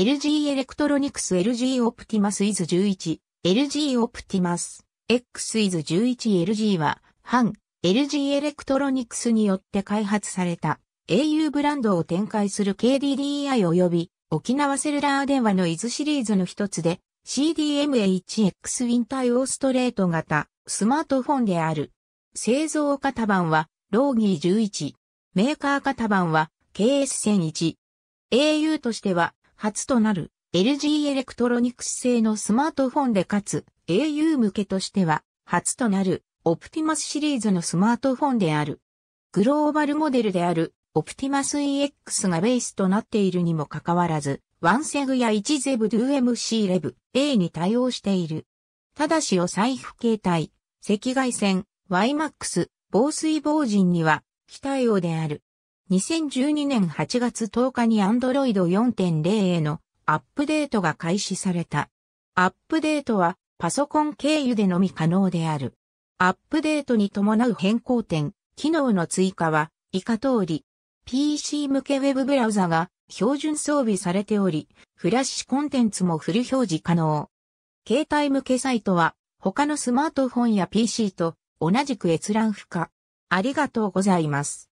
LG エレクトロニクス LG オプティマスイ s 11、LG オプティマス X イ s 11 LG は、反 LG エレクトロニクスによって開発された au ブランドを展開する KDDI 及び沖縄セルラー電話の iz シリーズの一つで c d m h x ウィン対ーストレート型スマートフォンである。製造型番はローギー11。メーカー型番は KS1001。au としては初となる LG エレクトロニクス製のスマートフォンでかつ au 向けとしては初となるオプティマスシリーズのスマートフォンである。グローバルモデルであるオプティマス EX がベースとなっているにもかかわらず、ンセグや一ゼブ 2MC レブ A に対応している。ただしお財布携帯、赤外線、YMAX、防水防塵には非対応である。2012年8月10日に Android 4.0へのアップデートが開始された。アップデートはパソコン経由でのみ可能である。アップデートに伴う変更点、機能の追加は以下通り、PC 向けウェブブラウザが標準装備されており、フラッシュコンテンツもフル表示可能。携帯向けサイトは他のスマートフォンや PC と同じく閲覧不可。ありがとうございます。